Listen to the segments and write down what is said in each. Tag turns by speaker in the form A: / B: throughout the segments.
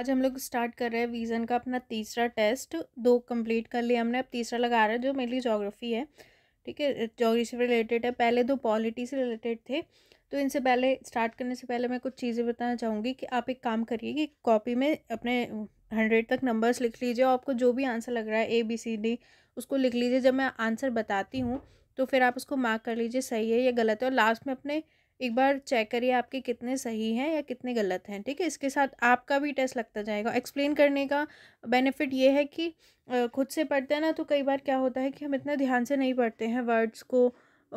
A: आज हम लोग स्टार्ट कर रहे हैं वीज़न का अपना तीसरा टेस्ट दो कंप्लीट कर लिया हमने अब तीसरा लगा रहा है जो मेरी जोग्राफ़ी है ठीक है जोग्राफी से रिलेटेड है पहले दो पॉलिटी से रिलेटेड थे तो इनसे पहले स्टार्ट करने से पहले मैं कुछ चीज़ें बताना चाहूँगी कि आप एक काम करिए कि कॉपी में अपने हंड्रेड तक नंबर्स लिख लीजिए और आपको जो भी आंसर लग रहा है ए बी सी डी उसको लिख लीजिए जब मैं आंसर बताती हूँ तो फिर आप उसको मार्क कर लीजिए सही है या गलत है और लास्ट में अपने एक बार चेक करिए आपके कितने सही हैं या कितने गलत हैं ठीक है इसके साथ आपका भी टेस्ट लगता जाएगा एक्सप्लेन करने का बेनिफिट ये है कि खुद से पढ़ते हैं ना तो कई बार क्या होता है कि हम इतना ध्यान से नहीं पढ़ते हैं वर्ड्स को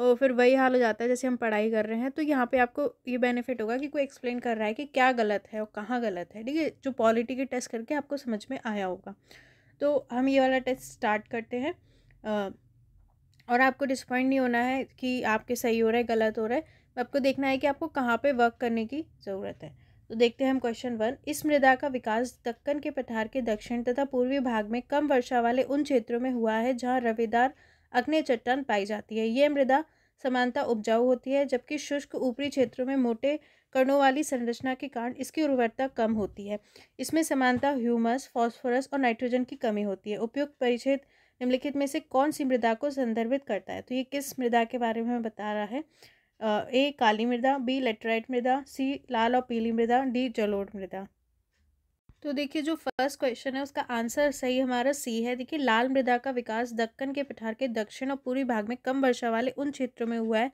A: और फिर वही हाल हो जाता है जैसे हम पढ़ाई कर रहे हैं तो यहाँ पे आपको ये बेनिफिट होगा कि कोई एक्सप्लेन कर रहा है कि क्या गलत है और कहाँ गलत है ठीक है जो पॉलिटी के टेस्ट करके आपको समझ में आया होगा तो हम ये वाला टेस्ट स्टार्ट करते हैं और आपको डिसपॉइंट नहीं होना है कि आपके सही हो रहा है गलत हो रहा है आपको देखना है कि आपको कहाँ पे वर्क करने की ज़रूरत है तो देखते हैं हम क्वेश्चन वन इस मृदा का विकास दक्कन के पठार के दक्षिण तथा पूर्वी भाग में कम वर्षा वाले उन क्षेत्रों में हुआ है जहाँ रविदार अग्नि चट्टान पाई जाती है ये मृदा समानता उपजाऊ होती है जबकि शुष्क ऊपरी क्षेत्रों में मोटे कणों वाली संरचना के कारण इसकी उर्वरता कम होती है इसमें समानता ह्यूमस फॉस्फोरस और नाइट्रोजन की कमी होती है उपयुक्त परिच्छेद निम्नलिखित में से कौन सी मृदा को संदर्भित करता है तो ये किस मृदा के बारे में बता रहा है ए काली मृदा बी लेटराइट मृदा सी लाल और पीली मृदा डी जलोढ़ मृदा तो देखिए जो फर्स्ट क्वेश्चन है उसका आंसर सही हमारा सी है देखिए लाल मृदा का विकास दक्कन के पठार के दक्षिण और पूर्वी भाग में कम वर्षा वाले उन क्षेत्रों में हुआ है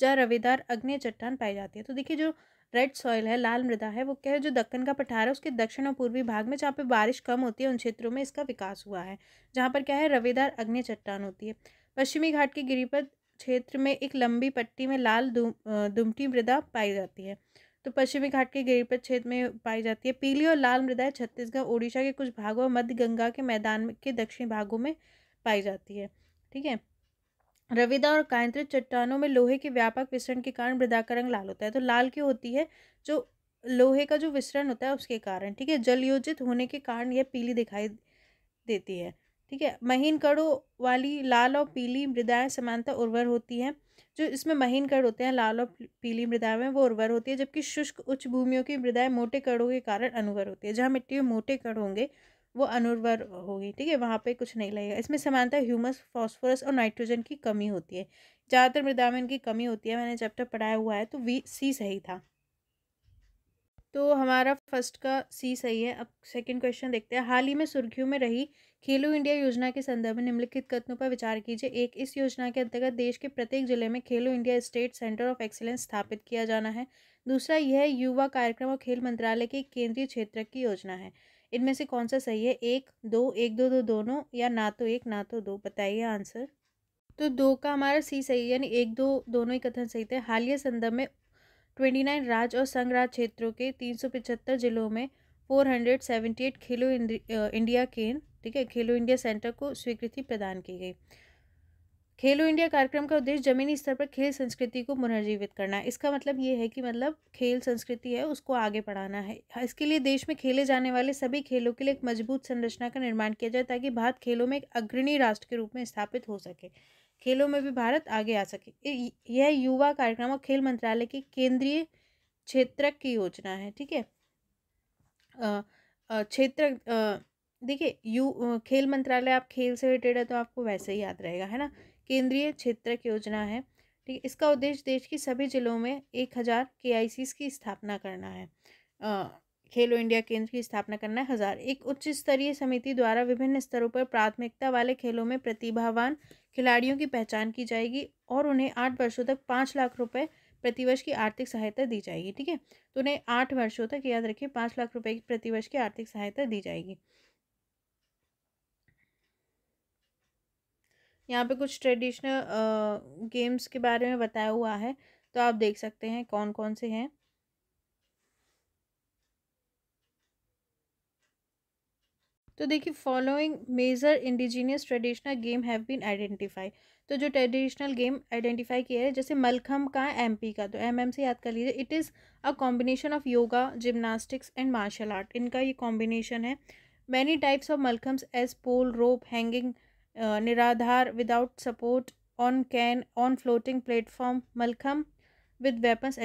A: जहाँ रविदार अग्नि चट्टान पाई जाती है तो देखिए जो रेड सॉइल है लाल मृदा है वो क्या है जो दक्कन का पठार है उसके दक्षिण और पूर्वी भाग में जहाँ पे बारिश कम होती है उन क्षेत्रों में इसका विकास हुआ है जहाँ पर क्या है रविदार अग्नि चट्टान होती है पश्चिमी घाट के गिरिपथ क्षेत्र में एक लंबी पट्टी में लाल दुमटी मृदा पाई जाती है तो पश्चिमी घाट के गिरिपथ क्षेत्र में पाई जाती है पीली और लाल मृदा छत्तीसगढ़ उड़ीसा के कुछ भागों और मध्य गंगा के मैदान के दक्षिण भागों में पाई जाती है ठीक है रविदा और कायंत्रित चट्टानों में लोहे के व्यापक विसरण के कारण मृदा का रंग लाल होता है तो लाल क्यों होती है जो लोहे का जो विसरण होता है उसके कारण ठीक है जलयोजित होने के कारण यह पीली दिखाई देती है ठीक है महीन कड़ों वाली लाल और पीली मृदाएं समानता उर्वर होती हैं जो इसमें महीन कड़ होते हैं लाल और पीली मृदा में वो उर्वर होती है जबकि शुष्क उच्च भूमियों की मृदाएं मोटे कड़ों के कारण अनुवर होती है जहाँ मिट्टी में मोटे कड़ होंगे वो अनुर्वर होगी ठीक है वहाँ पे कुछ नहीं लगेगा इसमें समानता ह्यूमस फॉस्फोरस और नाइट्रोजन की कमी होती है ज़्यादातर मृदा में इनकी कमी होती है मैंने चैप्टर पढ़ाया हुआ है तो वी सी सही था तो हमारा फर्स्ट का सी सही है अब सेकंड क्वेश्चन देखते हैं हाल ही में सुर्खियों में रही खेलो इंडिया योजना के संदर्भ में निम्नलिखित कथनों पर विचार कीजिए एक इस योजना के अंतर्गत देश के प्रत्येक जिले में Khelo India state centre of excellence स्थापित किया जाना है दूसरा यह युवा कार्यक्रम और खेल मंत्रालय के केंद्रीय क्षेत्र की योजना है इनमें से कौन सा सही है एक दो एक दो दो दोनों या ना तो एक ना तो दो बताइए आंसर तो दो का हमारा सी सही है यानी एक दो दोनों ही कथन सही थे हालिया संदर्भ में ट्वेंटी नाइन राज्य और संघ राज्य क्षेत्रों के तीन सौ पिछहत्तर जिलों में four hundred seventy eight Khelo India केंद्र ठीक है खेलो इंडिया सेंटर को स्वीकृति प्रदान की गई खेलो इंडिया कार्यक्रम का उद्देश्य जमीनी स्तर पर खेल संस्कृति को पुनर्जीवित करना है इसका मतलब ये है कि मतलब खेल संस्कृति है उसको आगे बढ़ाना है हाँ, इसके लिए देश में खेले जाने वाले सभी खेलों के लिए एक मजबूत संरचना का निर्माण किया जाए ताकि भारत खेलों में एक अग्रणी राष्ट्र के रूप में स्थापित हो सके खेलों में भी भारत आगे आ सके यह युवा कार्यक्रम और खेल मंत्रालय की केंद्रीय क्षेत्र की योजना है ठीक है क्षेत्र देखिए यू खेल मंत्रालय आप खेल से रिलेटेड है तो आपको वैसे ही याद रहेगा है ना केंद्रीय क्षेत्र की योजना है ठीक है इसका उद्देश्य देश की सभी जिलों में एक हज़ार के की स्थापना करना है खेलो इंडिया केंद्र की स्थापना करना है हजार एक उच्च स्तरीय समिति द्वारा विभिन्न स्तरों पर प्राथमिकता वाले खेलों में प्रतिभावान खिलाड़ियों की पहचान की जाएगी और उन्हें आठ वर्षों तक पाँच लाख रुपए प्रतिवर्ष की आर्थिक सहायता दी जाएगी ठीक है तो उन्हें आठ वर्षों तक याद रखिए पाँच लाख रुपए की प्रतिवर्ष की आर्थिक सहायता दी जाएगी यहाँ पे कुछ ट्रेडिशनल गेम्स के बारे में बताया हुआ है तो आप देख सकते हैं कौन कौन से हैं तो देखिए following major indigenous traditional game have been identify तो जो ट्रेडिशनल गेम आइडेंटिफाई किया है जैसे मलखम का एमपी का तो एमएम से याद कर लीजिए it is a combination of yoga gymnastics and martial art इनका ये कॉम्बिनेशन है many types of mallakhambs as pole rope hanging niradhar without support on cane on floating platform mallakhamb with weapons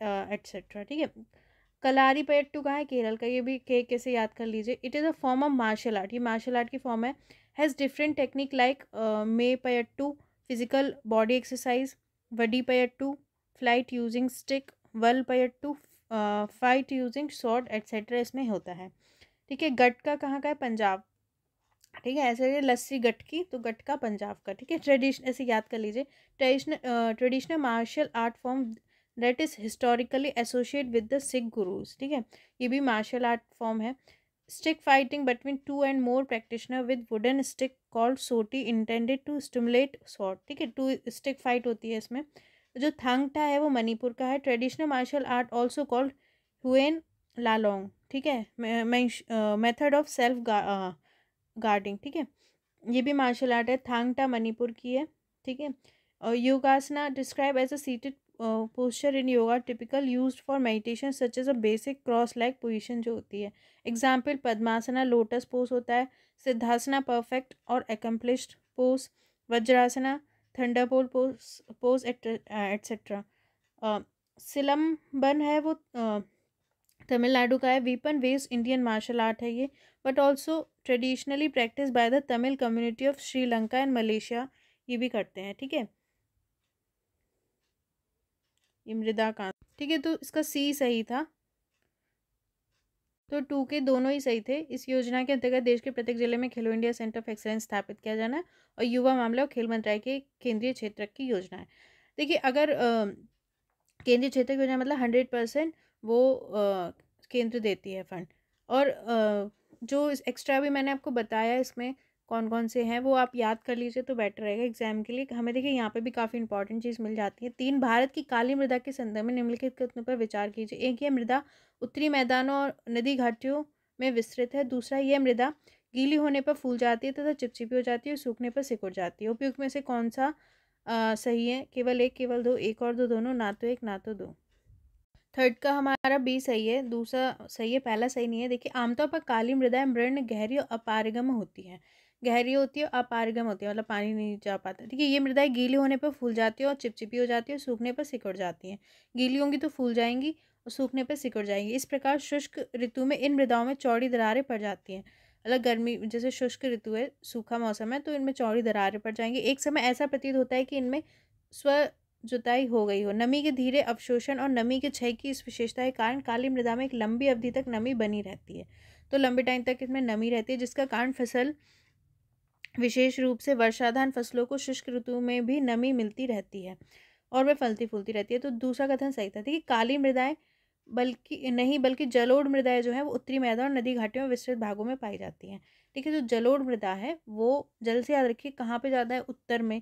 A: etcetera ठीक है कलारी पेट्टू का है केरल का ये भी के कैसे याद कर लीजिए it is a form of martial art ये मार्शल आर्ट की फॉर्म है has different technique like Meipayattu physical body exercise Vadipayattu flight using stick Valpayattu fight using short etcetera इसमें होता है ठीक है गट का कहाँ का है पंजाब ठीक है ऐसे लस्सी गट की तो गट का पंजाब का ठीक है ट्रेडिशन ऐसे याद कर लीजिए traditional traditional martial art form that is historically associate with the Sikh gurus ठीक है ये भी मार्शल आर्ट फॉर्म है stick fighting between two and more practitioner with wooden stick called soti intended to stimulate sword ठीक है टू स्टिक फाइट होती है इसमें जो थांगटा है वो मणिपुर का है traditional martial art also called Huyen Lallong ठीक है मेथड ऑफ सेल्फ गार्डिंग ठीक है ये भी मार्शल आर्ट है थांगटा मणिपुर की है ठीक है और yogasana describe as a seated posture in yoga typical use for meditation such as a basic cross leg position जो होती है एग्जाम्पल पद्मासना लोटस पोज होता है सिद्धासना परफेक्ट और accomplished pose Vajrasana thunderbolt pose pose etcetera Silambam है वो तमिलनाडु का है वीपन वेस इंडियन मार्शल आर्ट है ये but also traditionally practice by the Tamil community of Sri Lanka and Malaysia ये भी करते हैं ठीक है थीके? इमृदा कांत ठीक है तो इसका सी सही था तो टू के दोनों ही सही थे इस योजना के अंतर्गत देश के प्रत्येक जिले में Khelo India centre of excellence स्थापित किया जाना है और युवा मामले और खेल मंत्रालय के केंद्रीय क्षेत्र की योजना है देखिए अगर केंद्रीय क्षेत्र की योजना मतलब हंड्रेड परसेंट वो आ, केंद्र देती है फंड और आ, जो एक्स्ट्रा भी मैंने आपको बताया इसमें कौन कौन से हैं वो आप याद कर लीजिए तो बेटर रहेगा एग्जाम के लिए हमें देखिए यहाँ पे भी काफ़ी इंपॉर्टेंट चीज़ मिल जाती है तीन भारत की काली मृदा के संदर्भ में निम्नलिखित कथनों पर विचार कीजिए एक ये मृदा उत्तरी मैदानों और नदी घाटियों में विस्तृत है दूसरा यह मृदा गीली होने पर फूल जाती है तथा चिपचिपी हो जाती है और सूखने पर सिकुड़ जाती है उपयुक्त में से कौन सा आ, सही है केवल एक केवल दो एक और दो दोनों ना तो एक ना तो दो थर्ड का हमारा बी सही है दूसरा सही है पहला सही नहीं है देखिए आमतौर पर काली मृदा मृण गहरी और अपारगम होती है गहरी होती है और अपारगम होती है मतलब पानी नहीं जा पाता ठीक है ये मृदाएँ गीली होने पर फूल जाती है और चिपचिपी हो जाती है सूखने पर सिकुड़ जाती हैं गीली होंगी तो फूल जाएंगी और सूखने पर सिकुड़ जाएंगी इस प्रकार शुष्क ऋतु में इन मृदाओं में चौड़ी दरारें पड़ जाती हैं अलग गर्मी जैसे शुष्क ऋतु है सूखा मौसम है तो इनमें चौड़ी दरारें पड़ जाएंगी एक समय ऐसा प्रतीत होता है कि इनमें स्व जुताई हो गई हो नमी के धीरे अवशोषण और नमी के क्षय की इस विशेषता के कारण काली मृदा में एक लंबी अवधि तक नमी बनी रहती है तो लंबे टाइम तक इसमें नमी रहती है जिसका कारण फसल विशेष रूप से वर्षाधान फसलों को शुष्क ऋतु में भी नमी मिलती रहती है और वह फलती फूलती रहती है तो दूसरा कथन सही था कि काली मृदाएं बल्कि नहीं बल्कि जलोढ़ मृदाएं जो है वो उत्तरी मैदान और नदी घाटियों में विस्तृत भागों में पाई जाती हैं ठीक है जो जलोढ़ मृदा है वो जल से याद रखिए कहाँ पर ज़्यादा है उत्तर में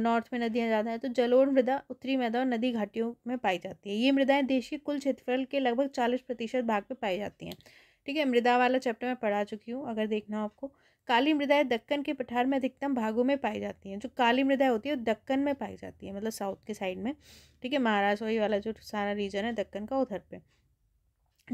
A: नॉर्थ में नदियाँ ज़्यादा हैं तो जलोढ़ मृदा उत्तरी मैदान और नदी घाटियों में पाई जाती है ये मृदाएँ देश के कुल क्षेत्रफल के लगभग चालीस प्रतिशत भाग पर पाई जाती हैं ठीक है मृदा वाला चैप्टर मैं पढ़ा चुकी हूँ अगर देखना हो आपको काली मृदाएँ दक्कन के पठार में अधिकतम भागों में पाई जाती हैं जो काली मृदाएँ होती है वो दक्कन में पाई जाती है मतलब साउथ के साइड में ठीक है महाराष्ट्र वही वाला जो सारा रीजन है दक्कन का उधर पे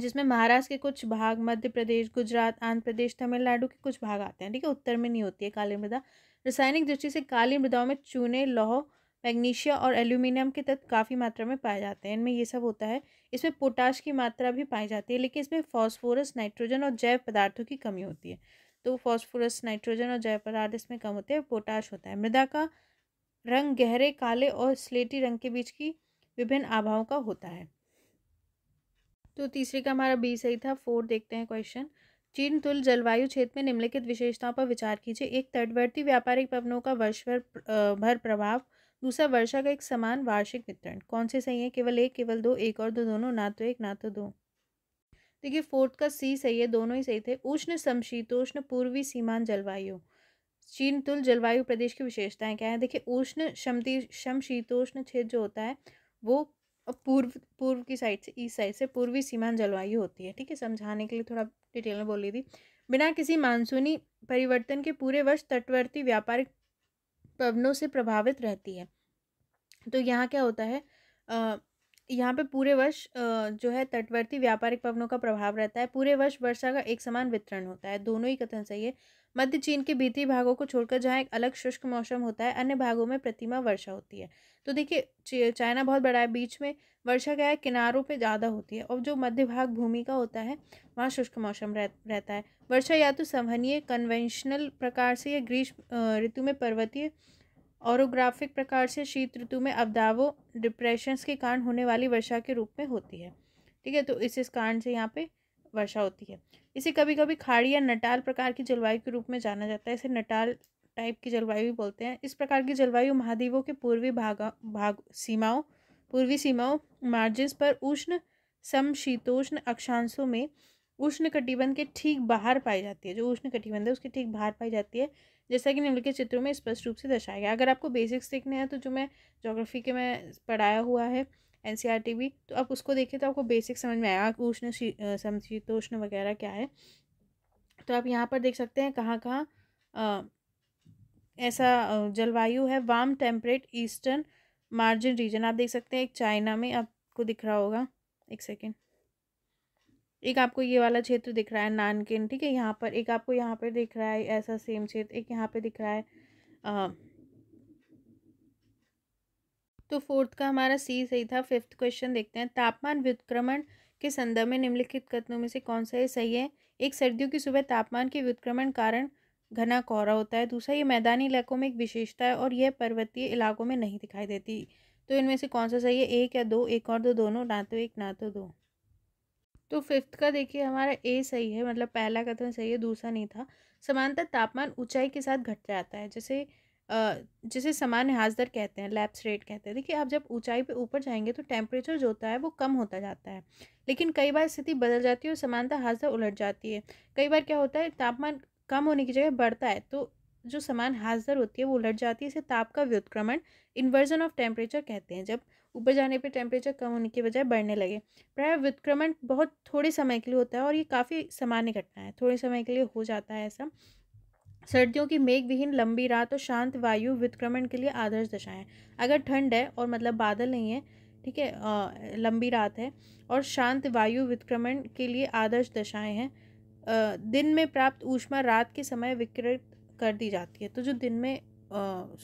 A: जिसमें महाराष्ट्र के कुछ भाग मध्य प्रदेश गुजरात आंध्र प्रदेश तमिलनाडु के कुछ भाग आते हैं ठीक है उत्तर में नहीं होती है काली मृदा रासायनिक दृष्टि से काली मृदाओं में चूने लौह मैग्नीशिया और एल्यूमिनियम के तत्व काफ़ी मात्रा में पाए जाते हैं इनमें ये सब होता है इसमें पोटाश की मात्रा भी पाई जाती है लेकिन इसमें फॉस्फोरस नाइट्रोजन और जैव पदार्थों की कमी होती है तो फॉस्फोरस नाइट्रोजन और जैव पदार्थ इसमें कम होते हैं पोटाश होता है मृदा का रंग गहरे काले और स्लेटी रंग के बीच की विभिन्न आभाओं का होता है तो तीसरे का हमारा बी सही था फोर देखते हैं क्वेश्चन चीन तुल जलवायु क्षेत्र में निम्नलिखित विशेषताओं पर विचार कीजिए एक तटवर्ती व्यापारिक पवनों का वर्ष भर भर प्रभाव दूसरा वर्षा का एक समान वार्षिक वितरण कौन से सही है केवल एक केवल दो एक और दो दोनों ना तो एक ना तो दो देखिए फोर्थ का सी सही है दोनों ही सही थे उष्ण समशीतोष्ण पूर्वी सीमान जलवायु चीन तुल जलवायु प्रदेश की विशेषताएं क्या है देखिए उष्ण शमती समशीतोष्ण क्षेत्र जो होता है वो पूर्व पूर्व की साइड से ईस्ट साइड से पूर्वी सीमान जलवायु होती है ठीक है समझाने के लिए थोड़ा डिटेल में बोली थी बिना किसी मानसूनी परिवर्तन के पूरे वर्ष तटवर्ती व्यापारिक पवनों से प्रभावित रहती है तो यहाँ क्या होता है यहाँ पे पूरे वर्ष जो है तटवर्ती व्यापारिक पवनों का प्रभाव रहता है पूरे वर्ष वर्षा का एक समान वितरण होता है दोनों ही कथन सही है मध्य चीन के भीतरी भागों को छोड़कर जहाँ एक अलग शुष्क मौसम होता है अन्य भागों में प्रतिमा वर्षा होती है तो देखिए चाइना बहुत बड़ा है बीच में वर्षा क्या है किनारों पे ज़्यादा होती है और जो मध्य भाग भूमि का होता है वहाँ शुष्क मौसम रह, रहता है वर्षा या तो संवहनीय कन्वेंशनल प्रकार से या ग्रीष्म ऋतु में पर्वतीय औरोग्राफिक प्रकार से शीत ऋतु में अवदावों डिप्रेशंस के कारण होने वाली वर्षा के रूप में होती है ठीक है तो इस इस कारण से यहाँ पे वर्षा होती है इसे कभी कभी खाड़ी या नटाल प्रकार की जलवायु के रूप में जाना जाता है इसे नटाल टाइप की जलवायु भी बोलते हैं इस प्रकार की जलवायु महाद्वीपों के पूर्वी भागा भाग सीमाओं पूर्वी सीमाओं मार्जिन पर उष्ण समशीतोष्ण अक्षांशों में उष्ण कटिबंध के ठीक बाहर पाई जाती है जो उष्ण कटिबंध है उसके ठीक बाहर पाई जाती है जैसा कि निम्नलिखित चित्रों में स्पष्ट रूप से दर्शाया गया अगर आपको बेसिक्स देखने हैं तो जो मैं जोग्राफी के में पढ़ाया हुआ है एन टी भी तो आप उसको देखें तो आपको बेसिक समझ में आएगा उष्ण समशीतोष्ण वगैरह क्या है तो आप यहाँ पर देख सकते हैं कहाँ कहाँ ऐसा जलवायु है वाम टेम्परेट ईस्टर्न मार्जिन रीजन आप देख सकते हैं एक चाइना में आपको दिख रहा होगा एक सेकेंड एक आपको ये वाला क्षेत्र दिख रहा है नानकिन ठीक है यहाँ पर एक आपको यहाँ पर दिख रहा है ऐसा सेम क्षेत्र एक यहाँ पे दिख रहा है आ, तो फोर्थ का हमारा सी सही था फिफ्थ क्वेश्चन देखते हैं तापमान व्युत्क्रमण के संदर्भ में निम्नलिखित कथनों में से कौन सा है सही है एक सर्दियों की सुबह तापमान के व्युत्क्रमण कारण घना कोहरा होता है दूसरा ये मैदानी इलाकों में एक विशेषता है और यह पर्वतीय इलाकों में नहीं दिखाई देती तो इनमें से कौन सा सही है एक या दो एक और दो दोनों ना तो एक ना तो दो तो फिफ्थ का देखिए हमारा ए सही है मतलब पहला कथन सही है दूसरा नहीं था समानता तापमान ऊंचाई के साथ घट जाता है जैसे जिसे समान हाज दर कहते हैं लैप्स रेट कहते हैं देखिए आप जब ऊंचाई पे ऊपर जाएंगे तो टेम्परेचर जो होता है वो कम होता जाता है लेकिन कई बार स्थिति बदल जाती है और समानता हाज दर उलट जाती है कई बार क्या होता है तापमान कम होने की जगह बढ़ता है तो जो समान हाजर होती है वो उलट जाती है इसे ताप का व्युत्क्रमण इन्वर्जन ऑफ टेम्परेचर कहते हैं जब ऊपर जाने पे टेम्परेचर कम होने की बजाय बढ़ने लगे प्राय व्युत्क्रमण बहुत थोड़े समय के लिए होता है और ये काफ़ी सामान्य घटना है थोड़े समय के लिए हो जाता है ऐसा सर्दियों की मेघ विहीन लंबी रात और शांत वायु व्युत्क्रमण के लिए आदर्श दशा है अगर ठंड है और मतलब बादल नहीं है ठीक है लंबी रात है और शांत वायु व्युत्क्रमण के लिए आदर्श दशाएं हैं दिन में प्राप्त ऊष्मा रात के समय विकृत कर दी जाती है तो जो दिन में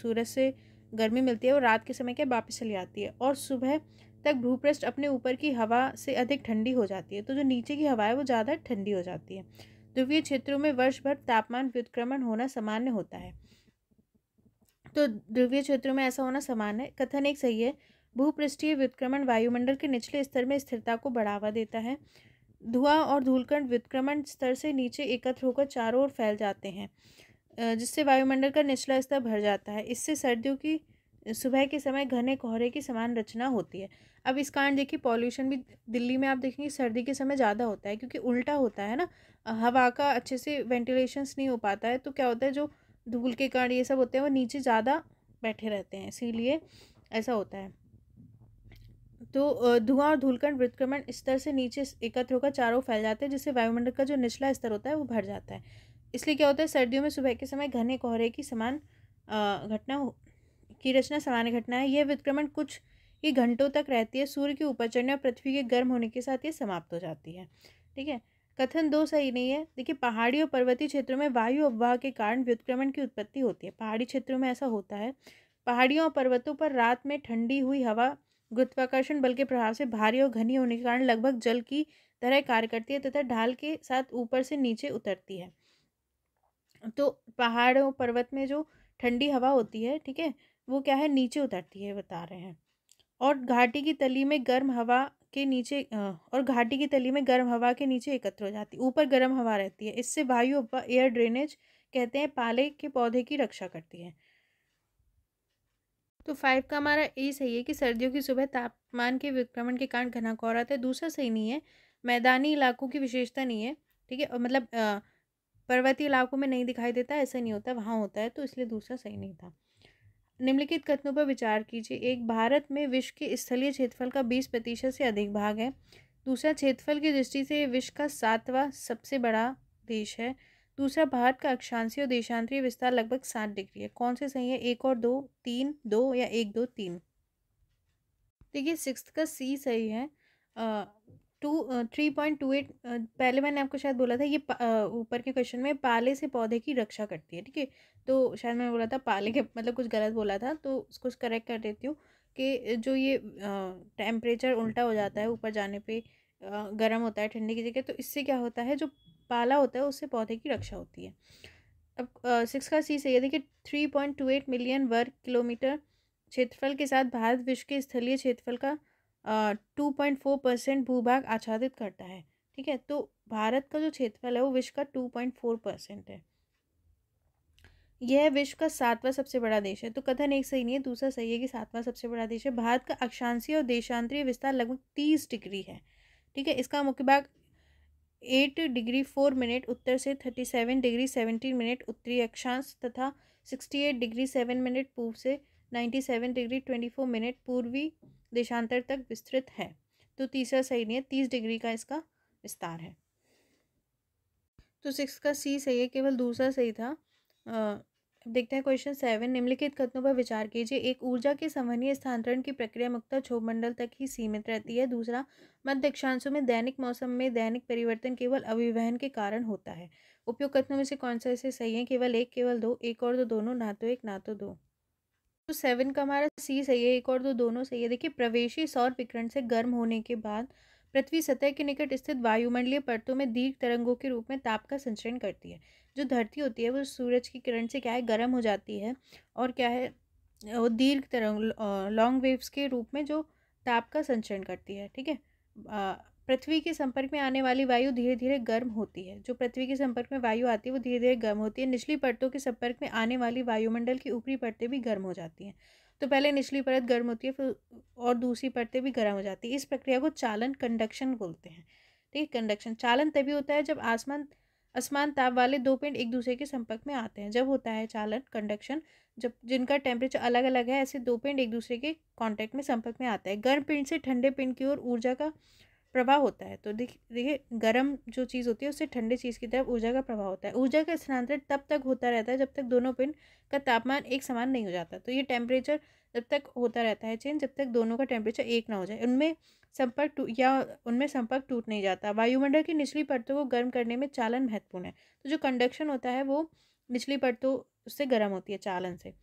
A: सूरज से गर्मी मिलती है वो रात के समय क्या वापस चली आती है और सुबह तक भूपृष्ठ अपने ऊपर की हवा से अधिक ठंडी हो जाती है तो जो नीचे की हवा है वो ज़्यादा ठंडी हो जाती है ध्रुवीय क्षेत्रों में वर्ष भर तापमान व्युत्क्रमण होना सामान्य होता है तो ध्रुवीय क्षेत्रों में ऐसा होना सामान्य है कथन एक सही है भूपृष्ठीय व्युत्क्रमण वायुमंडल के निचले स्तर में स्थिरता को बढ़ावा देता है धुआं और धूलकण व्युत्क्रमण स्तर से नीचे एकत्र होकर चारों ओर फैल जाते हैं जिससे वायुमंडल का निचला स्तर भर जाता है इससे सर्दियों की सुबह के समय घने कोहरे की समान रचना होती है अब इस कारण देखिए पॉल्यूशन भी दिल्ली में आप देखेंगे सर्दी के समय ज़्यादा होता है क्योंकि उल्टा होता है ना हवा का अच्छे से वेंटिलेशंस नहीं हो पाता है तो क्या होता है जो धूल के कारण ये सब होते हैं वो नीचे ज़्यादा बैठे रहते हैं इसीलिए ऐसा होता है तो धुआं और धूलकण वृत्क्रमण स्तर से नीचे एकत्र होकर चारों फैल जाते हैं जिससे वायुमंडल का जो निचला स्तर होता है वो भर जाता है इसलिए क्या होता है सर्दियों में सुबह के समय घने कोहरे की समान घटना की रचना समान घटना है यह विक्रमण कुछ ही घंटों तक रहती है सूर्य के ऊपर चढ़ने और पृथ्वी के गर्म होने के साथ ये समाप्त हो जाती है ठीक है कथन दो सही नहीं है देखिए पहाड़ी और पर्वतीय क्षेत्रों में वायु अववाह के कारण व्युत्क्रमण की उत्पत्ति होती है पहाड़ी क्षेत्रों में ऐसा होता है पहाड़ियों और पर्वतों पर रात में ठंडी हुई हवा गुरुत्वाकर्षण बल के प्रभाव से भारी और घनी होने के कारण लगभग जल की तरह कार्य करती है तथा ढाल के साथ ऊपर से नीचे उतरती है तो पहाड़ों पर्वत में जो ठंडी हवा होती है ठीक है वो क्या है नीचे उतरती है बता रहे हैं और घाटी की तली में गर्म हवा के नीचे और घाटी की तली में गर्म हवा के नीचे एकत्र हो जाती है ऊपर गर्म हवा रहती है इससे वायु एयर ड्रेनेज कहते हैं पाले के पौधे की रक्षा करती है तो फाइव का हमारा ए सही है कि सर्दियों की सुबह तापमान के विक्रमण के कारण घना कोहरा था दूसरा सही नहीं है मैदानी इलाकों की विशेषता नहीं है ठीक है मतलब पर्वतीय इलाकों में नहीं दिखाई देता ऐसा नहीं होता वहाँ होता है तो इसलिए दूसरा सही नहीं था निम्नलिखित कथनों पर विचार कीजिए एक भारत में विश्व के स्थलीय क्षेत्रफल का बीस प्रतिशत से अधिक भाग है दूसरा क्षेत्रफल की दृष्टि से विश्व का सातवां सबसे बड़ा देश है दूसरा भारत का अक्षांशीय और देशांतरीय विस्तार लगभग सात डिग्री है कौन से सही है एक और दो तीन दो या एक दो तीन देखिए सिक्स का सी सही है two three point two eight पहले मैंने आपको शायद बोला था ये ऊपर के क्वेश्चन में पाले से पौधे की रक्षा करती है ठीक है तो शायद मैंने बोला था पाले के मतलब कुछ गलत बोला था तो उसको करेक्ट कर देती हूँ कि जो ये टेम्परेचर उल्टा हो जाता है ऊपर जाने पे गर्म होता है ठंडी की जगह तो इससे क्या होता है जो पाला होता है उससे पौधे की रक्षा होती है अब सिक्स का सी सही है देखिए three point two eight million वर्ग किलोमीटर क्षेत्रफल के साथ भारत विश्व के स्थलीय क्षेत्रफल का टू पॉइंट फोर परसेंट भूभाग आच्छादित करता है ठीक है तो भारत का जो क्षेत्रफल है वो विश्व का टू पॉइंट फोर परसेंट है यह विश्व का सातवां सबसे बड़ा देश है तो कथन एक सही नहीं है दूसरा सही है कि सातवां सबसे बड़ा देश है भारत का अक्षांशीय और देशांतरीय विस्तार लगभग तीस डिग्री है ठीक है इसका मुख्य भाग एट डिग्री फोर मिनट उत्तर से thirty seven degree seventeen minute उत्तरी अक्षांश तथा sixty eight degree seven minute पूर्व से ninety seven degree twenty four minute पूर्वी देशांतर तक विस्तृत है तो तीसरा सही नहीं है तीस डिग्री का इसका विस्तार है तो सिक्स का सी सही है केवल दूसरा सही था आ, देखते हैं क्वेश्चन सेवन निम्नलिखित कथनों पर विचार कीजिए एक ऊर्जा के समन्वय स्थानांतरण की प्रक्रिया क्षोभ मंडल तक ही सीमित रहती है दूसरा मध्य दक्षांशों में दैनिक मौसम में दैनिक परिवर्तन केवल अविवहन के कारण होता है उपयोग कथनों में से कौन सा ऐसे सही है केवल एक केवल दो एक और दो दोनों ना तो एक ना तो दो तो सेवन का हमारा सी सही है एक और दो दोनों सही है देखिए प्रवेशी सौर विकरण से गर्म होने के बाद पृथ्वी सतह के निकट स्थित वायुमंडलीय परतों में दीर्घ तरंगों के रूप में ताप का संचरण करती है जो धरती होती है वो सूरज की किरण से क्या है गर्म हो जाती है और क्या है वो दीर्घ तरंग लॉन्ग वेव्स के रूप में जो ताप का संचरण करती है ठीक है पृथ्वी के संपर्क में आने वाली वायु धीरे धीरे गर्म होती है जो पृथ्वी के संपर्क में वायु आती है वो धीरे धीरे गर्म होती है निचली परतों के संपर्क में आने वाली वायुमंडल की ऊपरी परतें भी गर्म हो जाती हैं तो पहले निचली परत गर्म होती है फिर और दूसरी परतें भी गर्म हो जाती है इस प्रक्रिया को चालन कंडक्शन बोलते हैं ठीक है कंडक्शन चालन तभी होता है जब आसमान आसमान ताप वाले दो पिंड एक दूसरे के संपर्क में आते हैं जब होता है चालन कंडक्शन जब जिनका टेम्परेचर अलग अलग है ऐसे दो पिंड एक दूसरे के कांटेक्ट में संपर्क में आता है गर्म पिंड से ठंडे पिंड की ओर ऊर्जा का प्रवाह होता है तो देख देखिए गर्म जो चीज़ होती है उससे ठंडे चीज़ की तरफ ऊर्जा का प्रभाव होता है ऊर्जा का स्थानांतरण तब तक होता रहता है जब तक दोनों पिंड का तापमान एक समान नहीं हो जाता तो ये टेम्परेचर जब तक होता रहता है चेंज जब तक दोनों का टेम्परेचर एक ना हो जाए उनमें संपर्क टूट या उनमें संपर्क टूट नहीं जाता वायुमंडल की निचली परतों को गर्म करने में चालन महत्वपूर्ण है तो जो कंडक्शन होता है वो निचली परतों उससे गर्म होती है चालन से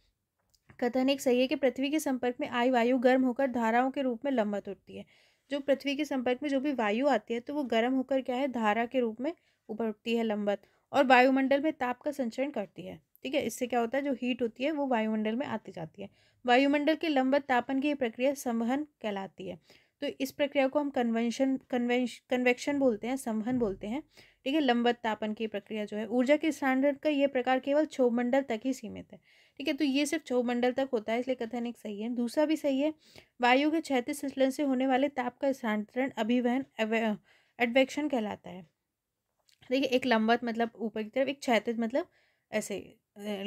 A: कथन एक सही है कि पृथ्वी के संपर्क में आई वायु गर्म होकर धाराओं के रूप में लंबत उठती है जो पृथ्वी के संपर्क में जो भी वायु आती है तो वो गर्म होकर क्या है धारा के रूप में ऊपर उठती है लंबत और वायुमंडल में ताप का संचरण करती है ठीक है इससे क्या होता है जो हीट होती है वो वायुमंडल में आती जाती है वायुमंडल के लंबत तापन की प्रक्रिया संवहन कहलाती है तो इस प्रक्रिया को हम कन्वेंशन कन्वेंश कन्वेक्शन बोलते हैं संवहन बोलते हैं ठीक है लंबत तापन की प्रक्रिया जो है ऊर्जा के स्टैंडर्ड का ये प्रकार केवल मंडल तक ही सीमित है ठीक है तो ये सिर्फ क्षोभमंडल तक होता है इसलिए कथन एक सही है दूसरा भी सही है वायु के क्षेत्र संचलन से होने वाले ताप का स्थानांतरण अभिवहन एडवेक्शन कहलाता है देखिए एक लंबत मतलब ऊपर की तरफ एक क्षेत्र मतलब ऐसे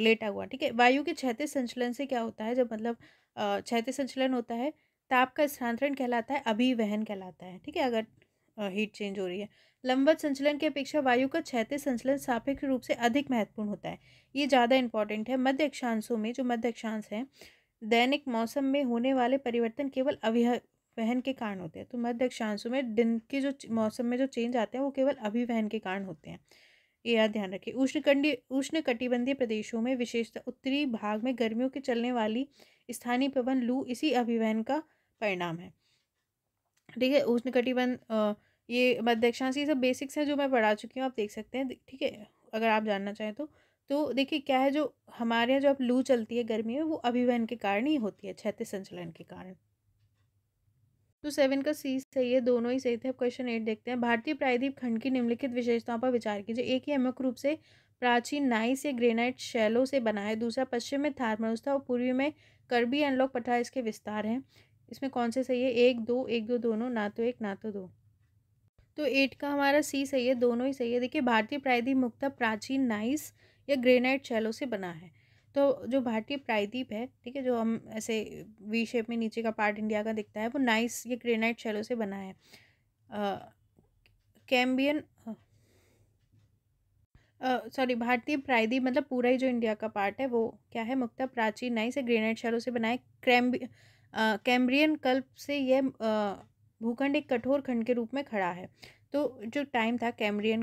A: लेटा हुआ ठीक है वायु के क्षेत्र संचलन से क्या होता है जब मतलब क्षेत्र संचलन होता है ताप का स्थानांतरण कहलाता है अभिवहन कहलाता है ठीक है अगर हीट चेंज हो रही है लंबवत संचलन की अपेक्षा वायु का क्षैतिज संचलन सापेक्ष रूप से अधिक महत्वपूर्ण होता है ये ज़्यादा इंपॉर्टेंट है मध्य अक्षांशों में जो मध्य अक्षांश हैं दैनिक मौसम में होने वाले परिवर्तन केवल अभिवहन के कारण होते हैं तो मध्य अक्षांशों में दिन के जो मौसम में जो चेंज आते हैं वो केवल अभिवहन के कारण होते हैं ये याद ध्यान रखें उष्णकंडी उष्ण कटिबंधीय प्रदेशों में विशेषतः उत्तरी भाग में गर्मियों के चलने वाली स्थानीय पवन लू इसी अभिवहन का परिणाम है ठीक है उष्ण कटिबंध ये मध्य ये सब बेसिक्स हैं जो मैं पढ़ा चुकी हूँ आप देख सकते हैं ठीक है अगर आप जानना चाहें तो तो देखिए क्या है जो हमारे यहाँ जो अब लू चलती है गर्मी में वो अभिवहन के कारण ही होती है क्षैतिज संचलन के कारण तो सेवन का सी सही है दोनों ही सही थे अब क्वेश्चन एट देखते हैं भारतीय प्रायद्वीप खंड की निम्नलिखित विशेषताओं पर विचार कीजिए एक ही अमुख रूप से प्राचीन नाइस या ग्रेनाइट शैलों से बना है दूसरा पश्चिम में थारमरुस्ता और पूर्वी में करबी एनलॉक पठार इसके विस्तार हैं इसमें कौन से सही है एक दो एक दो दोनों ना तो एक ना तो दो तो एट का हमारा सी सही है दोनों ही सही है देखिए भारतीय प्रायद्वीप मुक्ता प्राचीन नाइस या ग्रेनाइट शैलों से बना है तो जो भारतीय प्रायद्वीप है ठीक है जो हम ऐसे वी शेप में नीचे का पार्ट इंडिया का दिखता है वो नाइस या ग्रेनाइट शैलों से बना है कैम्बियन सॉरी भारतीय प्रायद्वीप मतलब पूरा ही जो इंडिया का पार्ट है वो क्या है मुक्ता प्राचीन नाइस या ग्रेनाइट शैलों से बना है क्रैम्ब कैम्ब्रियन कल्प से यह भूखंड एक कठोर खंड के रूप में खड़ा है तो जो टाइम था कैमरियन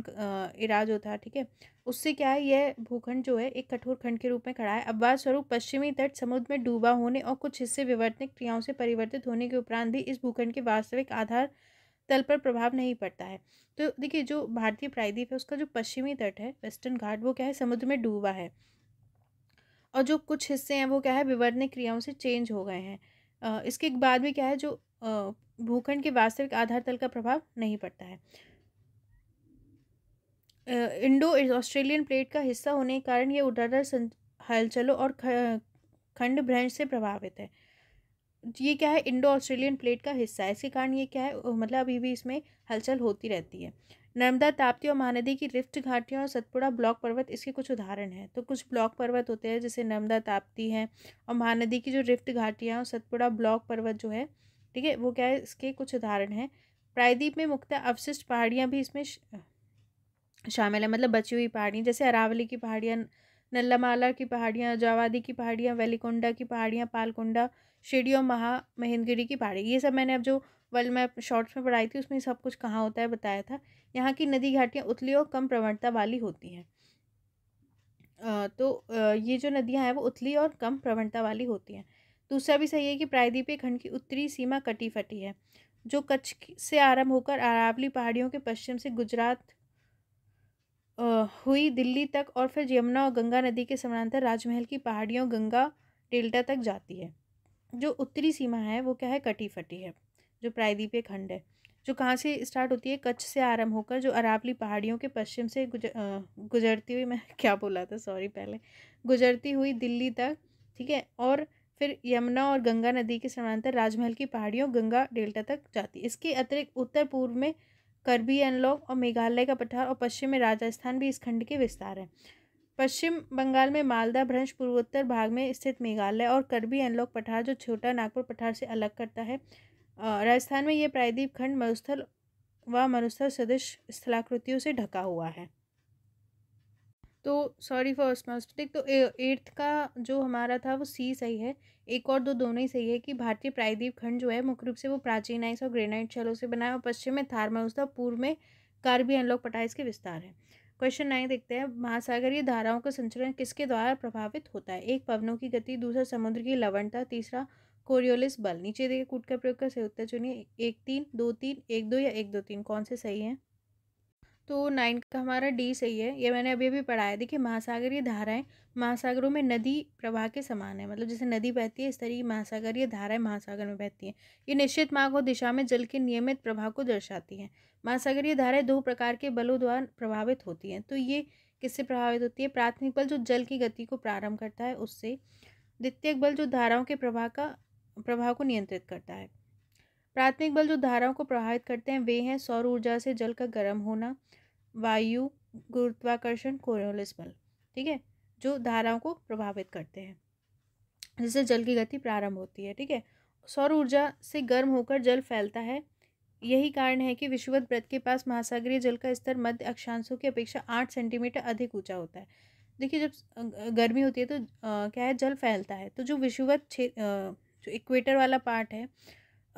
A: इरा जो था ठीक है उससे क्या है यह भूखंड जो है एक कठोर खंड के रूप में खड़ा है अब्बास स्वरूप पश्चिमी तट समुद्र में डूबा होने और कुछ हिस्से विवर्तनिक क्रियाओं से परिवर्तित होने के उपरांत भी इस भूखंड के वास्तविक आधार तल पर प्रभाव नहीं पड़ता है तो देखिए जो भारतीय प्रायद्वीप है उसका जो पश्चिमी तट है वेस्टर्न घाट वो क्या है समुद्र में डूबा है और जो कुछ हिस्से हैं वो क्या है विवर्तनिक क्रियाओं से चेंज हो गए हैं इसके बाद में क्या है जो भूखंड के वास्तविक आधार तल का प्रभाव नहीं पड़ता है इंडो ऑस्ट्रेलियन प्लेट का हिस्सा होने के कारण ये ऊर्ध्वाधर हलचलों और खंड भ्रंश से प्रभावित है ये क्या है इंडो ऑस्ट्रेलियन प्लेट का हिस्सा है इसके कारण ये क्या है मतलब अभी भी इसमें हलचल होती रहती है नर्मदा ताप्ती और महानदी की रिफ्ट घाटियाँ और सतपुड़ा ब्लॉक पर्वत इसके कुछ उदाहरण हैं तो कुछ ब्लॉक पर्वत होते हैं जैसे नर्मदा ताप्ती हैं और महानदी की जो रिफ्ट घाटियाँ और सतपुड़ा ब्लॉक पर्वत जो है ठीक है वो क्या है इसके कुछ उदाहरण हैं प्रायद्वीप में मुख्य अवशिष्ट पहाड़ियाँ भी इसमें शामिल है मतलब बची हुई पहाड़ियाँ जैसे अरावली की पहाड़ियाँ नल्लामाला की पहाड़ियाँ जावादी की पहाड़ियाँ वेलीकुंडा की पहाड़ियाँ पालकोंडा शिरडी और महा महेंद्रगिरी की पहाड़ी ये सब मैंने अब जो वर्ल्ड मैप शॉर्ट्स में पढ़ाई थी उसमें सब कुछ कहाँ होता है बताया था यहाँ की नदी घाटियाँ उतली और कम प्रवणता वाली होती हैं तो ये जो नदियाँ हैं वो उथली और कम प्रवणता वाली होती हैं दूसरा भी सही है कि प्रायद्वीपीय खंड की उत्तरी सीमा कटी फटी है जो कच्छ से आरंभ होकर अरावली पहाड़ियों के पश्चिम से गुजरात हुई दिल्ली तक और फिर यमुना और गंगा नदी के समानांतर राजमहल की पहाड़ियों गंगा डेल्टा तक जाती है जो उत्तरी सीमा है वो क्या है कटी फटी है जो प्रायद्वीपीय खंड है जो कहाँ से स्टार्ट होती है कच्छ से आरंभ होकर जो अरावली पहाड़ियों के पश्चिम से गुजर गुजरती हुई मैं क्या बोला था सॉरी पहले गुजरती हुई दिल्ली तक ठीक है और फिर यमुना और गंगा नदी के समानांतर राजमहल की पहाड़ियों गंगा डेल्टा तक जाती है इसके अतिरिक्त उत्तर पूर्व में करबी एनलॉग और मेघालय का पठार और पश्चिम में राजस्थान भी इस खंड के विस्तार हैं पश्चिम बंगाल में मालदा भ्रंश पूर्वोत्तर भाग में स्थित मेघालय और करबी एनलॉग पठार जो छोटा नागपुर पठार से अलग करता है राजस्थान में यह प्रायद्वीप खंड मरुस्थल व मरुस्थल सदृश स्थलाकृतियों से ढका हुआ है तो सॉरी फॉर ऑस्मोस्टिक तो एट्थ का जो हमारा था वो सी सही है एक और दो दोनों ही सही है कि भारतीय प्रायद्वीप खंड जो है मुख्य रूप से वो प्राचीन आइस और ग्रेनाइट छलों से बना है और पश्चिम में थारमाउस था पूर्व में कार्बी एनलॉक पटाइस के विस्तार है क्वेश्चन नाइन देखते हैं महासागरीय धाराओं का संचलन किसके द्वारा प्रभावित होता है एक पवनों की गति दूसरा समुद्र की लवणता तीसरा कोरियोलिस बल नीचे देखिए कूट का प्रयोग कर सही उत्तर चुनिए एक तीन दो तीन एक दो या एक दो तीन कौन से सही हैं तो नाइन का हमारा डी सही है ये मैंने अभी अभी पढ़ाया देखिए महासागरीय धाराएं महासागरों में नदी प्रवाह के समान है मतलब जैसे नदी बहती है इस तरह की महासागरीय धाराएं महासागर में बहती हैं ये निश्चित मार्ग और दिशा में जल के नियमित प्रवाह को दर्शाती हैं महासागरीय धाराएं दो प्रकार के बलों द्वारा प्रभावित होती हैं तो ये किससे प्रभावित होती है प्राथमिक बल जो जल की गति को प्रारंभ करता है उससे द्वितीयक बल जो धाराओं के प्रवाह का प्रवाह को नियंत्रित करता है प्राथमिक बल जो धाराओं को प्रभावित करते हैं वे हैं सौर ऊर्जा से जल का गर्म होना वायु गुरुत्वाकर्षण कोरोलिस बल ठीक है जो धाराओं को प्रभावित करते हैं जिससे जल की गति प्रारंभ होती है ठीक है सौर ऊर्जा से गर्म होकर जल फैलता है यही कारण है कि विश्ववत व्रत के पास महासागरीय जल का स्तर मध्य अक्षांशों की अपेक्षा आठ सेंटीमीटर अधिक ऊंचा होता है देखिए जब गर्मी होती है तो आ, क्या है जल फैलता है तो जो विश्ववत जो इक्वेटर वाला पार्ट है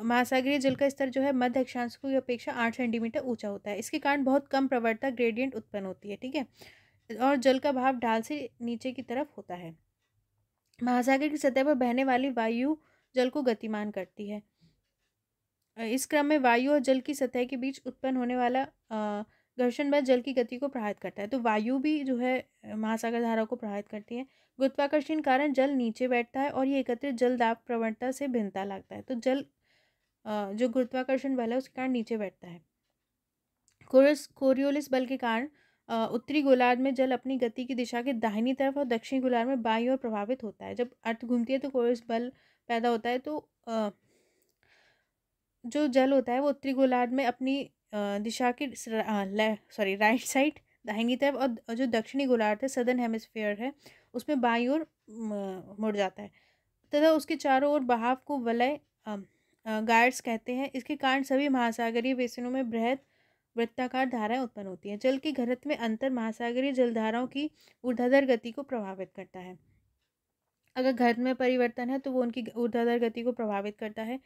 A: महासागरीय जल का स्तर जो है मध्य अक्षांश की अपेक्षा आठ सेंटीमीटर ऊंचा होता है इसके कारण बहुत कम प्रवर्ता ग्रेडियंट उत्पन्न होती है ठीक है और जल का भाव ढाल से नीचे की तरफ होता है महासागर की सतह पर बहने वाली वायु जल को गतिमान करती है इस क्रम में वायु और जल की सतह के बीच उत्पन्न होने वाला घर्षण बल जल की गति को प्रभावित करता है तो वायु भी जो है महासागर धारा को प्रभावित करती है गुरुत्वाकर्षण कारण जल नीचे बैठता है और ये एकत्रित जल दाब प्रवणता से भिन्नता लगता है तो जल जो गुरुत्वाकर्षण बल है उसके कारण नीचे बैठता है कोरस कोरियोलिस बल के कारण उत्तरी गोलार्ध में जल अपनी गति की दिशा के दाहिनी तरफ और दक्षिणी गोलार्ध में बाई और प्रभावित होता है जब अर्थ घूमती है तो कोरस बल पैदा होता है तो जो जल होता है वो उत्तरी गोलार्ध में अपनी दिशा के सॉरी राइट साइड दाहिनी तरफ और जो दक्षिणी गोलार्ध है सदर्न हेमिस्फेयर है उसमें बाई ओर मुड़ जाता है तथा उसके चारों ओर बहाव को वलय गार्ड्स कहते हैं इसके कारण सभी महासागरीय बेसिनों में बृहद वृत्ताकार धाराएं उत्पन्न होती हैं जल की घरत में अंतर महासागरीय जलधाराओं की ऊर्ध्वाधर गति को प्रभावित करता है अगर घर में परिवर्तन है तो वो उनकी ऊर्ध्वाधर गति को प्रभावित करता है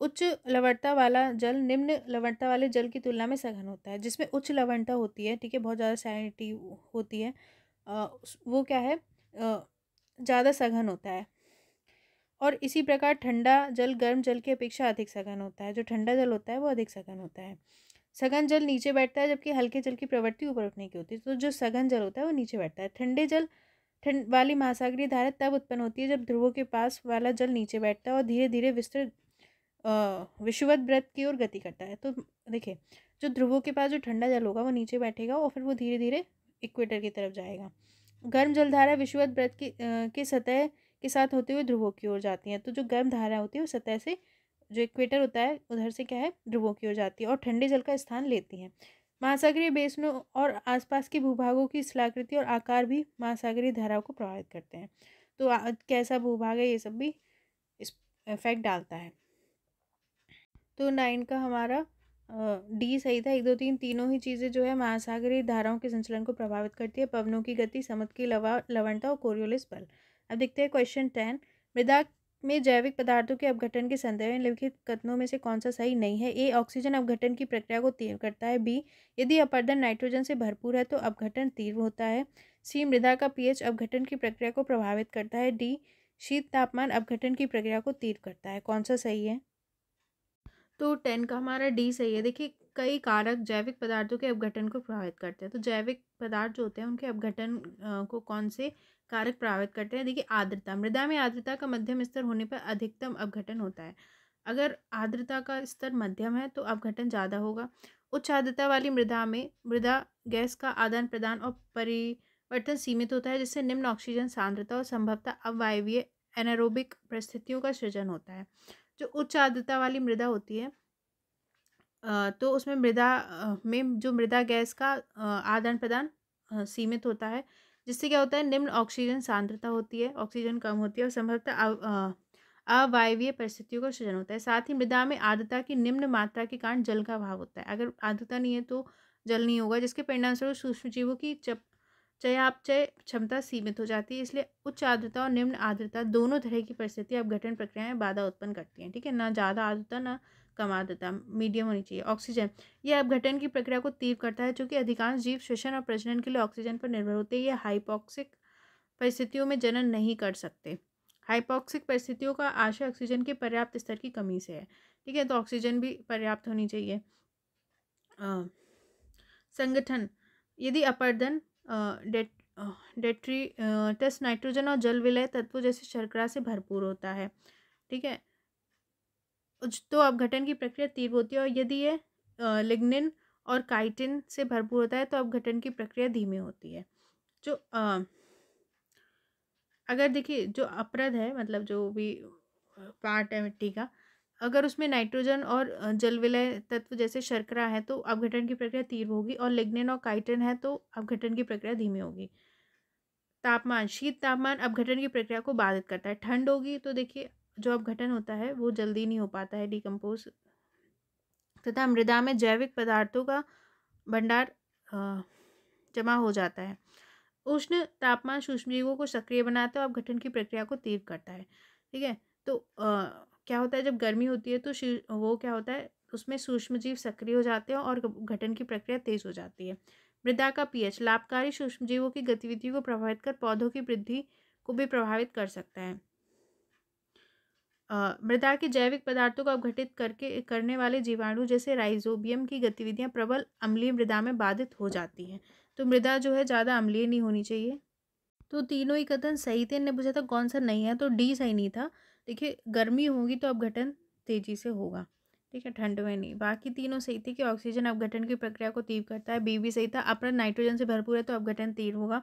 A: उच्च लवणता वाला जल निम्न लवणता वाले जल की तुलना में सघन होता है जिसमें उच्च लवणता होती है ठीक है बहुत ज़्यादा सैनिटी होती है वो क्या है ज़्यादा सघन होता है और इसी प्रकार ठंडा जल गर्म जल की अपेक्षा अधिक सघन होता है जो ठंडा जल होता है वो अधिक सघन होता है सघन जल नीचे बैठता है जबकि हल्के जल की प्रवृत्ति ऊपर उठने की होती है तो जो सघन जल होता है वो नीचे बैठता है ठंडे जल ठंड वाली महासागरीय धारा तब उत्पन्न होती है जब ध्रुवों के पास वाला जल नीचे बैठता है और धीरे धीरे विस्तृत विश्ववत व्रत की ओर गति करता है तो देखिए जो ध्रुवों के पास जो ठंडा जल होगा वो नीचे बैठेगा और फिर वो धीरे धीरे इक्वेटर की तरफ जाएगा गर्म जलधारा विश्ववत व्रत की के सतह के साथ होते हुए ध्रुवों की ओर जाती हैं तो जो गर्म धारा होती है वो सतह से जो इक्वेटर होता है उधर से क्या है ध्रुवों की ओर जाती है और ठंडे जल का स्थान लेती हैं महासागरीय बेसनों और आसपास के भूभागों की स्थलाकृति और आकार भी महासागरीय धाराओं को प्रभावित करते हैं तो कैसा भूभाग है ये सब भी इस इफेक्ट डालता है तो नाइन का हमारा डी सही था एक दो तीन तीनों ही चीज़ें जो है महासागरीय धाराओं के संचलन को प्रभावित करती है पवनों की गति समत की लवा लवणता और कोरियोलिस बल अब देखते हैं क्वेश्चन टेन मृदा में जैविक पदार्थों के अपघटन के संदर्भ में लिखित कथनों में से कौन सा सही नहीं है ए ऑक्सीजन अपघटन की प्रक्रिया को तीव्र करता है बी यदि अपर्दन नाइट्रोजन से भरपूर है तो अपघटन तीव्र होता है सी मृदा का पीएच अपघटन की प्रक्रिया को प्रभावित करता है डी शीत तापमान अपघटन की प्रक्रिया को तीव्र करता है कौन सा सही है तो टेन का हमारा डी सही है देखिए कई कारक जैविक पदार्थों के अपघटन को प्रभावित करते हैं तो जैविक पदार्थ जो होते हैं उनके अपघटन को कौन से कारक प्रभावित करते हैं देखिए आर्द्रता मृदा में आर्द्रता का मध्यम स्तर होने पर अधिकतम अपघटन होता है अगर आर्द्रता का स्तर मध्यम है तो अपघटन ज़्यादा होगा उच्च आर्द्रता वाली मृदा में मृदा गैस का आदान प्रदान और परिवर्तन सीमित होता है जिससे निम्न ऑक्सीजन सांद्रता और संभवता अवायवीय एनारोबिक परिस्थितियों का सृजन होता है जो उच्च आर्द्रता वाली मृदा होती है तो उसमें मृदा में जो मृदा गैस का आदान प्रदान सीमित होता है जिससे क्या होता है निम्न ऑक्सीजन सांद्रता होती है ऑक्सीजन कम होती है और संभवतः अवायवीय परिस्थितियों का सृजन होता है साथ ही मृदा में आर्द्रता की निम्न मात्रा के कारण जल का अभाव होता है अगर आर्द्रता नहीं है तो जल नहीं होगा जिसके परिणामस्वरूप सूक्ष्म जीवों की चप चयापचय क्षमता सीमित हो जाती है इसलिए उच्च आर्द्रता और निम्न आर्द्रता दोनों तरह की परिस्थिति अपघटन प्रक्रिया में बाधा उत्पन्न करती हैं ठीक है ना ज़्यादा आर्द्रता ना कमा देता है मीडियम होनी चाहिए ऑक्सीजन यह अपघटन की प्रक्रिया को तीव्र करता है चूँकि अधिकांश जीव श्वसन और प्रजनन के लिए ऑक्सीजन पर निर्भर होते हैं यह हाइपोक्सिक परिस्थितियों में जनन नहीं कर सकते हाइपोक्सिक परिस्थितियों का आशय ऑक्सीजन के पर्याप्त स्तर की कमी से है ठीक है तो ऑक्सीजन भी पर्याप्त होनी चाहिए संगठन यदि अपर्दन डेट डेट्री टेस्ट नाइट्रोजन और जल विलय तत्व जैसे शर्करा से भरपूर होता है ठीक है तो अपघटन की प्रक्रिया तीव्र होती है और यदि ये लिग्निन और काइटिन से भरपूर होता है तो अपघटन की प्रक्रिया धीमी होती है जो आ, अगर देखिए जो अपरद है मतलब जो भी पार्ट है मिट्टी का अगर उसमें नाइट्रोजन और जल विलय तत्व जैसे शर्करा है तो अपघटन की प्रक्रिया तीव्र होगी और लिग्निन और काइटिन है तो अपघटन की प्रक्रिया धीमी होगी तापमान शीत तापमान अपघटन की प्रक्रिया को बाधित करता है ठंड होगी तो देखिए जो अपघटन होता है वो जल्दी नहीं हो पाता है डिकम्पोज तथा मृदा में जैविक पदार्थों का भंडार जमा हो जाता है उष्ण तापमान सूक्ष्म जीवों को सक्रिय बनाता है और अपघटन की प्रक्रिया को तीव्र करता है ठीक है तो आ, क्या होता है जब गर्मी होती है तो वो क्या होता है उसमें सूक्ष्म जीव सक्रिय हो जाते हैं और घटन की प्रक्रिया तेज हो जाती है मृदा का पीएच लाभकारी सूक्ष्म जीवों की गतिविधि को प्रभावित कर पौधों की वृद्धि को भी प्रभावित कर सकता है मृदा के जैविक पदार्थों को अपघटित करके करने वाले जीवाणु जैसे राइजोबियम की गतिविधियाँ प्रबल अम्लीय मृदा में बाधित हो जाती हैं तो मृदा जो है ज़्यादा अम्लीय नहीं होनी चाहिए तो तीनों ही कथन सही थे इनने पूछा था कौन सा नहीं है तो डी सही नहीं था देखिए गर्मी होगी तो अपघटन तेज़ी से होगा ठीक है ठंड में नहीं बाकी तीनों सही थे कि ऑक्सीजन अपघटन की प्रक्रिया को तीव्र करता है बी भी सही था अपना नाइट्रोजन से भरपूर है तो अपघटन तीव्र होगा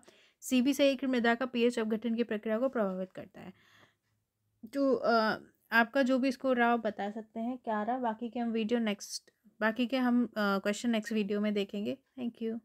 A: सी भी सही कि मृदा का पीएच अपघटन की प्रक्रिया को प्रभावित करता है तो आपका जो भी स्कोर रहा बता सकते हैं क्या रहा बाकी के हम वीडियो नेक्स्ट बाकी के हम क्वेश्चन नेक्स्ट वीडियो में देखेंगे थैंक यू